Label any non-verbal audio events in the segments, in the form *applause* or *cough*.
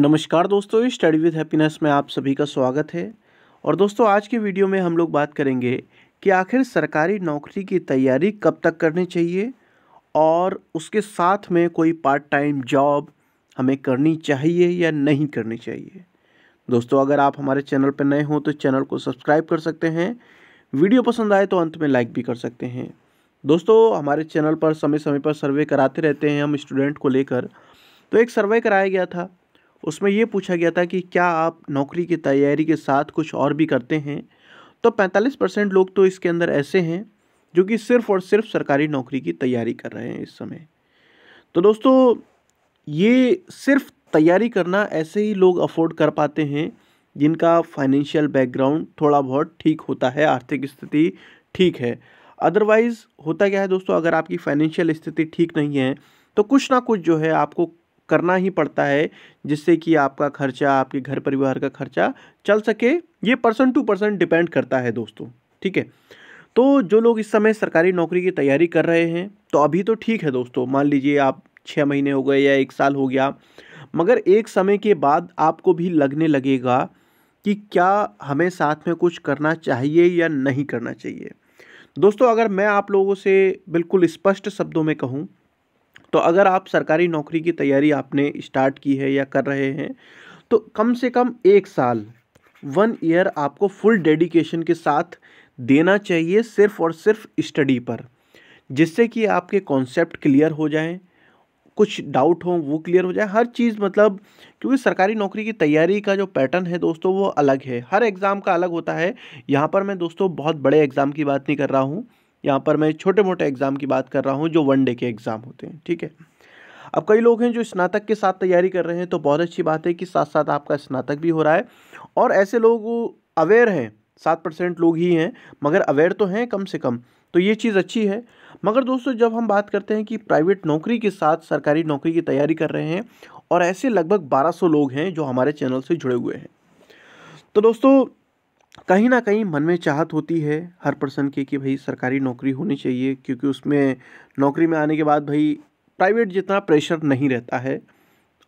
नमस्कार दोस्तों study with happiness में आप सभी का स्वागत है और दोस्तों आज की वीडियो में हम लोग बात करेंगे कि आखिर सरकारी नौकरी की तैयारी कब तक करनी चाहिए और उसके साथ में कोई पार्ट टाइम जॉब हमें करनी चाहिए या नहीं करनी चाहिए दोस्तों अगर आप हमारे चैनल पर नए हों तो चैनल को सब्सक्राइब कर सकते हैं वीडियो पसंद आए तो अंत में लाइक भी कर सकते हैं दोस्तों हमारे चैनल पर समय समय पर सर्वे कराते रहते हैं हम स्टूडेंट को लेकर तो एक सर्वे कराया गया था उसमें ये पूछा गया था कि क्या आप नौकरी की तैयारी के साथ कुछ और भी करते हैं तो 45 परसेंट लोग तो इसके अंदर ऐसे हैं जो कि सिर्फ़ और सिर्फ सरकारी नौकरी की तैयारी कर रहे हैं इस समय तो दोस्तों ये सिर्फ तैयारी करना ऐसे ही लोग अफोर्ड कर पाते हैं जिनका फाइनेंशियल बैकग्राउंड थोड़ा बहुत ठीक होता है आर्थिक स्थिति ठीक है अदरवाइज़ होता क्या है दोस्तों अगर आपकी फाइनेंशियल स्थिति ठीक नहीं है तो कुछ ना कुछ जो है आपको करना ही पड़ता है जिससे कि आपका खर्चा आपके घर परिवार का खर्चा चल सके ये पर्सन टू पर्सन डिपेंड करता है दोस्तों ठीक है तो जो लोग इस समय सरकारी नौकरी की तैयारी कर रहे हैं तो अभी तो ठीक है दोस्तों मान लीजिए आप छः महीने हो गए या एक साल हो गया मगर एक समय के बाद आपको भी लगने लगेगा कि क्या हमें साथ में कुछ करना चाहिए या नहीं करना चाहिए दोस्तों अगर मैं आप लोगों से बिल्कुल स्पष्ट शब्दों में कहूँ तो अगर आप सरकारी नौकरी की तैयारी आपने स्टार्ट की है या कर रहे हैं तो कम से कम एक साल वन ईयर आपको फुल डेडिकेशन के साथ देना चाहिए सिर्फ और सिर्फ स्टडी पर जिससे कि आपके कॉन्सेप्ट क्लियर हो जाएं कुछ डाउट हो वो क्लियर हो जाए हर चीज़ मतलब क्योंकि सरकारी नौकरी की तैयारी का जो पैटर्न है दोस्तों वो अलग है हर एग्ज़ाम का अलग होता है यहाँ पर मैं दोस्तों बहुत बड़े एग्ज़ाम की बात नहीं कर रहा हूँ यहाँ पर मैं छोटे मोटे एग्ज़ाम की बात कर रहा हूँ जो वन डे के एग्ज़ाम होते हैं ठीक है अब कई लोग हैं जो स्नातक के साथ तैयारी कर रहे हैं तो बहुत अच्छी बात है कि साथ साथ आपका स्नातक भी हो रहा है और ऐसे लोग अवेयर हैं सात परसेंट लोग ही हैं मगर अवेयर तो हैं कम से कम तो ये चीज़ अच्छी है मगर दोस्तों जब हम बात करते हैं कि प्राइवेट नौकरी के साथ सरकारी नौकरी की तैयारी कर रहे हैं और ऐसे लगभग बारह लोग हैं जो हमारे चैनल से जुड़े हुए हैं तो दोस्तों कहीं ना कहीं मन में चाहत होती है हर पर्सन की कि भाई सरकारी नौकरी होनी चाहिए क्योंकि उसमें नौकरी में आने के बाद भाई प्राइवेट जितना प्रेशर नहीं रहता है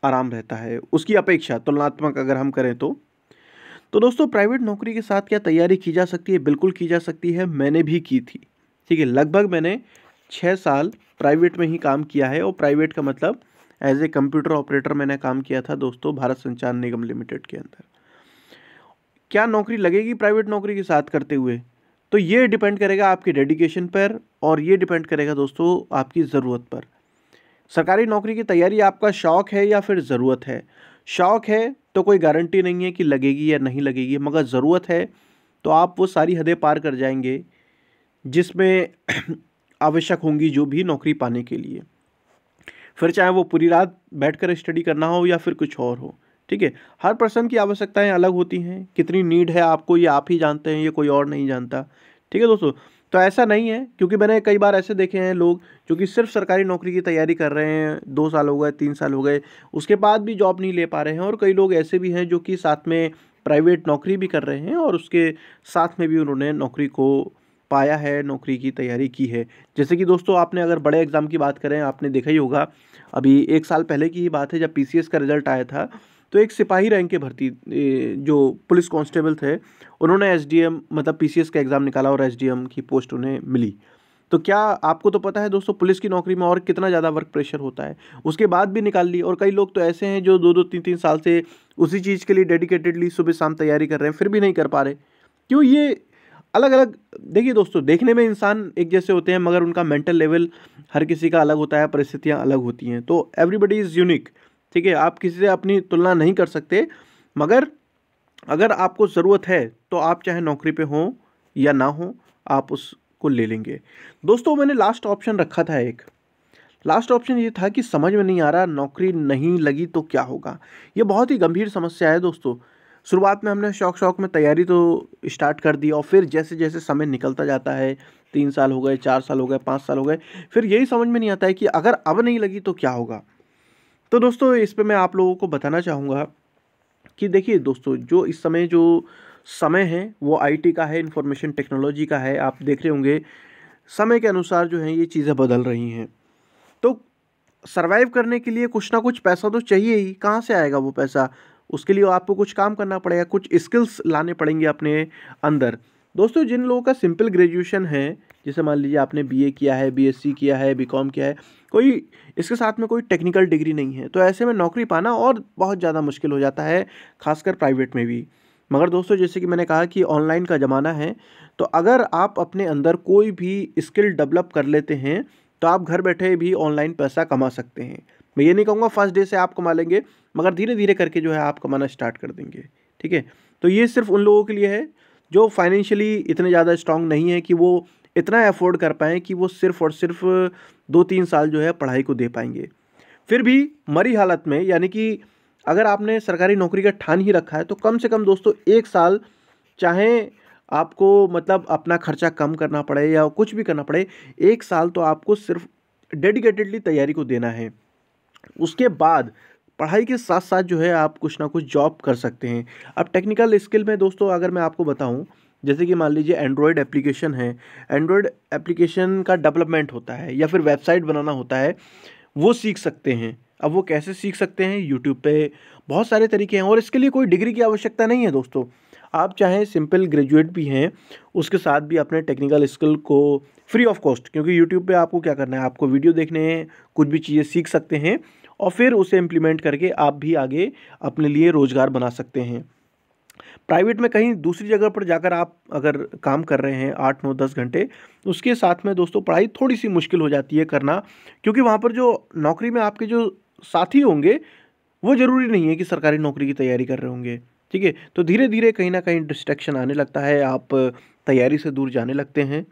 आराम रहता है उसकी अपेक्षा तुलनात्मक अगर हम करें तो तो दोस्तों प्राइवेट नौकरी के साथ क्या तैयारी की जा सकती है बिल्कुल की जा सकती है मैंने भी की थी ठीक है लगभग मैंने छः साल प्राइवेट में ही काम किया है और प्राइवेट का मतलब एज ए कंप्यूटर ऑपरेटर मैंने काम किया था दोस्तों भारत संचार निगम लिमिटेड के अंदर क्या नौकरी लगेगी प्राइवेट नौकरी के साथ करते हुए तो ये डिपेंड करेगा आपकी डेडिकेशन पर और ये डिपेंड करेगा दोस्तों आपकी ज़रूरत पर सरकारी नौकरी की तैयारी आपका शौक़ है या फिर ज़रूरत है शौक़ है तो कोई गारंटी नहीं है कि लगेगी या नहीं लगेगी मगर ज़रूरत है तो आप वो सारी हदें पार कर जाएंगे जिसमें *clears throat* आवश्यक होंगी जो भी नौकरी पाने के लिए फिर चाहे वो पूरी रात बैठकर स्टडी करना हो या फिर कुछ और हो ठीक है हर पर्सन की आवश्यकताएं अलग होती हैं कितनी नीड है आपको ये आप ही जानते हैं ये कोई और नहीं जानता ठीक है दोस्तों तो ऐसा नहीं है क्योंकि मैंने कई बार ऐसे देखे हैं लोग जो कि सिर्फ सरकारी नौकरी की तैयारी कर रहे हैं दो साल हो गए तीन साल हो गए उसके बाद भी जॉब नहीं ले पा रहे हैं और कई लोग ऐसे भी हैं जो कि साथ में प्राइवेट नौकरी भी कर रहे हैं और उसके साथ में भी उन्होंने नौकरी को पाया है नौकरी की तैयारी की है जैसे कि दोस्तों आपने अगर बड़े एग्ज़ाम की बात करें आपने देखा ही होगा अभी एक साल पहले की ही बात है जब पी का रिज़ल्ट आया था तो एक सिपाही रैंक के भर्ती जो पुलिस कांस्टेबल थे उन्होंने एसडीएम मतलब पीसीएस का एग्ज़ाम निकाला और एसडीएम की पोस्ट उन्हें मिली तो क्या आपको तो पता है दोस्तों पुलिस की नौकरी में और कितना ज़्यादा वर्क प्रेशर होता है उसके बाद भी निकाल ली और कई लोग तो ऐसे हैं जो दो दो तीन तीन साल से उसी चीज़ के लिए डेडिकेटेडली सुबह शाम तैयारी कर रहे हैं फिर भी नहीं कर पा रहे क्यों ये अलग अलग देखिए दोस्तों देखने में इंसान एक जैसे होते हैं मगर उनका मेंटल लेवल हर किसी का अलग होता है परिस्थितियाँ अलग होती हैं तो एवरीबडी इज़ यूनिक ठीक है आप किसी से अपनी तुलना नहीं कर सकते मगर अगर आपको ज़रूरत है तो आप चाहे नौकरी पे हो या ना हो आप उसको ले लेंगे दोस्तों मैंने लास्ट ऑप्शन रखा था एक लास्ट ऑप्शन ये था कि समझ में नहीं आ रहा नौकरी नहीं लगी तो क्या होगा ये बहुत ही गंभीर समस्या है दोस्तों शुरुआत में हमने शौक शौक में तैयारी तो स्टार्ट कर दी और फिर जैसे जैसे समय निकलता जाता है तीन साल हो गए चार साल हो गए पाँच साल हो गए फिर यही समझ में नहीं आता है कि अगर अब नहीं लगी तो क्या होगा तो दोस्तों इस पर मैं आप लोगों को बताना चाहूँगा कि देखिए दोस्तों जो इस समय जो समय है वो आईटी का है इंफॉर्मेशन टेक्नोलॉजी का है आप देख रहे होंगे समय के अनुसार जो है ये चीज़ें बदल रही हैं तो सर्वाइव करने के लिए कुछ ना कुछ पैसा तो चाहिए ही कहाँ से आएगा वो पैसा उसके लिए आपको कुछ काम करना पड़ेगा कुछ स्किल्स लाने पड़ेंगे अपने अंदर दोस्तों जिन लोगों का सिंपल ग्रेजुएशन है जैसे मान लीजिए आपने बीए किया है बीएससी किया है बीकॉम किया है कोई इसके साथ में कोई टेक्निकल डिग्री नहीं है तो ऐसे में नौकरी पाना और बहुत ज़्यादा मुश्किल हो जाता है खासकर प्राइवेट में भी मगर दोस्तों जैसे कि मैंने कहा कि ऑनलाइन का ज़माना है तो अगर आप अपने अंदर कोई भी स्किल डेवलप कर लेते हैं तो आप घर बैठे भी ऑनलाइन पैसा कमा सकते हैं मैं ये नहीं कहूँगा फर्स्ट डे से आप कमा लेंगे मगर धीरे धीरे करके जो है आप कमाना स्टार्ट कर देंगे ठीक है तो ये सिर्फ उन लोगों के लिए है जो फाइनेंशियली इतने ज़्यादा स्ट्रांग नहीं है कि वो इतना अफोर्ड कर पाएँ कि वो सिर्फ़ और सिर्फ दो तीन साल जो है पढ़ाई को दे पाएंगे फिर भी मरी हालत में यानी कि अगर आपने सरकारी नौकरी का ठान ही रखा है तो कम से कम दोस्तों एक साल चाहे आपको मतलब अपना खर्चा कम करना पड़े या कुछ भी करना पड़े एक साल तो आपको सिर्फ डेडिकेटेडली तैयारी को देना है उसके बाद पढ़ाई के साथ साथ जो है आप कुछ ना कुछ जॉब कर सकते हैं अब टेक्निकल स्किल में दोस्तों अगर मैं आपको बताऊं जैसे कि मान लीजिए एंड्रॉयड एप्लीकेशन है एंड्रॉयड एप्लीकेशन का डेवलपमेंट होता है या फिर वेबसाइट बनाना होता है वो सीख सकते हैं अब वो कैसे सीख सकते हैं यूट्यूब पे बहुत सारे तरीके हैं और इसके लिए कोई डिग्री की आवश्यकता नहीं है दोस्तों आप चाहे सिंपल ग्रेजुएट भी हैं उसके साथ भी अपने टेक्निकल स्किल को फ्री ऑफ कॉस्ट क्योंकि यूट्यूब पे आपको क्या करना है आपको वीडियो देखने हैं कुछ भी चीज़ें सीख सकते हैं और फिर उसे इम्प्लीमेंट करके आप भी आगे अपने लिए रोज़गार बना सकते हैं प्राइवेट में कहीं दूसरी जगह पर जाकर आप अगर काम कर रहे हैं आठ नौ दस घंटे उसके साथ में दोस्तों पढ़ाई थोड़ी सी मुश्किल हो जाती है करना क्योंकि वहाँ पर जो नौकरी में आपके जो साथी होंगे वो ज़रूरी नहीं है कि सरकारी नौकरी की तैयारी कर रहे होंगे ठीक है तो धीरे धीरे कहीं ना कहीं डिस्ट्रैक्शन आने लगता है आप तैयारी से दूर जाने लगते हैं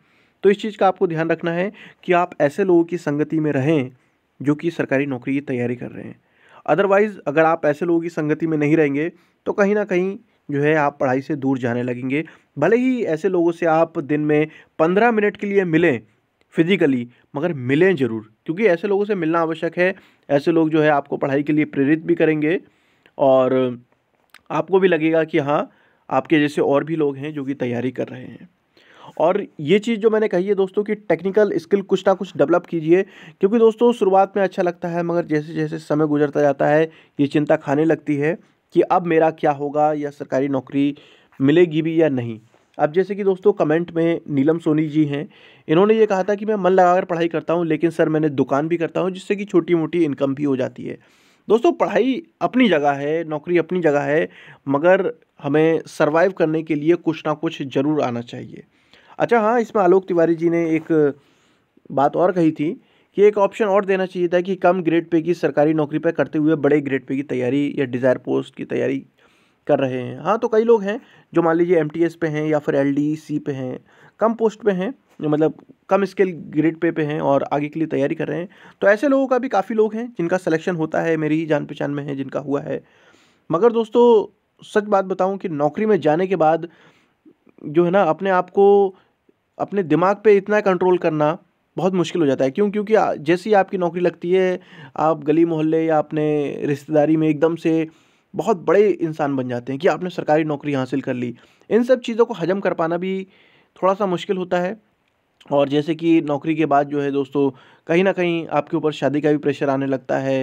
तो इस चीज़ का आपको ध्यान रखना है कि आप ऐसे लोगों की संगति में रहें जो कि सरकारी नौकरी की तैयारी कर रहे हैं अदरवाइज़ अगर आप ऐसे लोगों की संगति में नहीं रहेंगे तो कहीं ना कहीं जो है आप पढ़ाई से दूर जाने लगेंगे भले ही ऐसे लोगों से आप दिन में पंद्रह मिनट के लिए मिलें फिजिकली मगर मिलें ज़रूर क्योंकि ऐसे लोगों से मिलना आवश्यक है ऐसे लोग जो है आपको पढ़ाई के लिए प्रेरित भी करेंगे और आपको भी लगेगा कि हाँ आपके जैसे और भी लोग हैं जो कि तैयारी कर रहे हैं और ये चीज़ जो मैंने कही है दोस्तों कि टेक्निकल स्किल कुछ ना कुछ डेवलप कीजिए क्योंकि दोस्तों शुरुआत में अच्छा लगता है मगर जैसे जैसे समय गुजरता जाता है ये चिंता खाने लगती है कि अब मेरा क्या होगा या सरकारी नौकरी मिलेगी भी या नहीं अब जैसे कि दोस्तों कमेंट में नीलम सोनी जी हैं इन्होंने ये कहा था कि मैं मन लगाकर पढ़ाई करता हूँ लेकिन सर मैंने दुकान भी करता हूँ जिससे कि छोटी मोटी इनकम भी हो जाती है दोस्तों पढ़ाई अपनी जगह है नौकरी अपनी जगह है मगर हमें सर्वाइव करने के लिए कुछ ना कुछ ज़रूर आना चाहिए अच्छा हाँ इसमें आलोक तिवारी जी ने एक बात और कही थी ये एक ऑप्शन और देना चाहिए था कि कम ग्रेड पे की सरकारी नौकरी पर करते हुए बड़े ग्रेड पे की तैयारी या डिज़ायर पोस्ट की तैयारी कर रहे हैं हाँ तो कई लोग हैं जो मान लीजिए एम पे हैं या फिर एल e पे हैं कम पोस्ट पे हैं मतलब कम स्केल ग्रेड पे पे हैं और आगे के लिए तैयारी कर रहे हैं तो ऐसे लोगों का भी काफ़ी लोग हैं जिनका सिलेक्शन होता है मेरी ही जान पहचान में है जिनका हुआ है मगर दोस्तों सच बात बताऊं कि नौकरी में जाने के बाद जो है ना अपने आप को अपने दिमाग पे इतना कंट्रोल करना बहुत मुश्किल हो जाता है क्यों क्योंकि जैसे ही आपकी नौकरी लगती है आप गली मोहल्ले या अपने रिश्तेदारी में एकदम से बहुत बड़े इंसान बन जाते हैं कि आपने सरकारी नौकरी हासिल कर ली इन सब चीज़ों को हजम कर पाना भी थोड़ा सा मुश्किल होता है और जैसे कि नौकरी के बाद जो है दोस्तों कहीं ना कहीं आपके ऊपर शादी का भी प्रेशर आने लगता है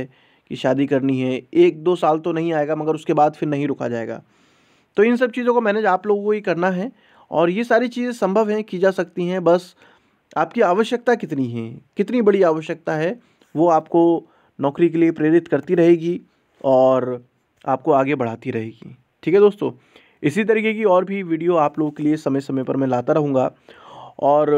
कि शादी करनी है एक दो साल तो नहीं आएगा मगर उसके बाद फिर नहीं रुका जाएगा तो इन सब चीज़ों को मैनेज आप लोगों को ही करना है और ये सारी चीज़ें संभव हैं की जा सकती हैं बस आपकी आवश्यकता कितनी है कितनी बड़ी आवश्यकता है वो आपको नौकरी के लिए प्रेरित करती रहेगी और आपको आगे बढ़ाती रहेगी ठीक है दोस्तों इसी तरीके की और भी वीडियो आप लोगों के लिए समय समय पर मैं लाता रहूँगा और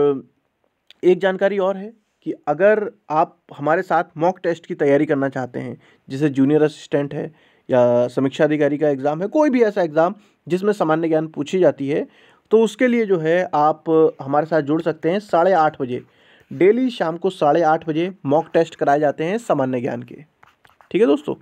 एक जानकारी और है कि अगर आप हमारे साथ मॉक टेस्ट की तैयारी करना चाहते हैं जैसे जूनियर असिस्टेंट है या समीक्षा अधिकारी का एग्ज़ाम है कोई भी ऐसा एग्ज़ाम जिसमें सामान्य ज्ञान पूछी जाती है तो उसके लिए जो है आप हमारे साथ जुड़ सकते हैं साढ़े आठ बजे डेली शाम को साढ़े आठ बजे मॉक टेस्ट कराए जाते हैं सामान्य ज्ञान के ठीक है दोस्तों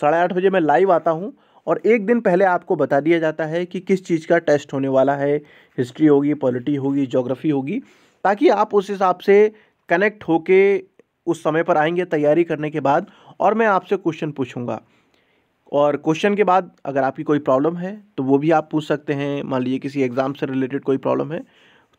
साढ़े आठ बजे मैं लाइव आता हूँ और एक दिन पहले आपको बता दिया जाता है कि किस चीज़ का टेस्ट होने वाला है हिस्ट्री होगी पॉलिटी होगी जोग्राफ़ी होगी ताकि आप उस हिसाब से कनेक्ट होके उस समय पर आएंगे तैयारी करने के बाद और मैं आपसे क्वेश्चन पूछूंगा और क्वेश्चन के बाद अगर आपकी कोई प्रॉब्लम है तो वो भी आप पूछ सकते हैं मान लीजिए किसी एग्ज़ाम से रिलेटेड कोई प्रॉब्लम है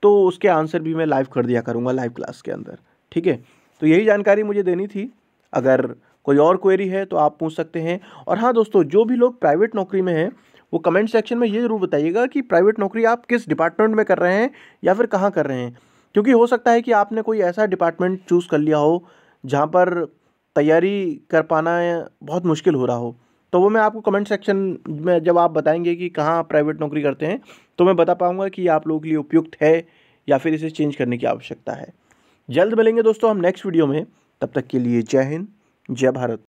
तो उसके आंसर भी मैं लाइव कर दिया करूँगा लाइव क्लास के अंदर ठीक है तो यही जानकारी मुझे देनी थी अगर कोई और क्वेरी है तो आप पूछ सकते हैं और हाँ दोस्तों जो भी लोग प्राइवेट नौकरी में हैं वो कमेंट सेक्शन में ये ज़रूर बताइएगा कि प्राइवेट नौकरी आप किस डिपार्टमेंट में कर रहे हैं या फिर कहाँ कर रहे हैं क्योंकि हो सकता है कि आपने कोई ऐसा डिपार्टमेंट चूज़ कर लिया हो जहाँ पर तैयारी कर पाना बहुत मुश्किल हो रहा हो तो वो मैं आपको कमेंट सेक्शन में जब आप बताएंगे कि कहाँ प्राइवेट नौकरी करते हैं तो मैं बता पाऊँगा कि आप लोगों के लिए उपयुक्त है या फिर इसे चेंज करने की आवश्यकता है जल्द मिलेंगे दोस्तों हम नेक्स्ट वीडियो में तब तक के लिए जय हिंद जय भारत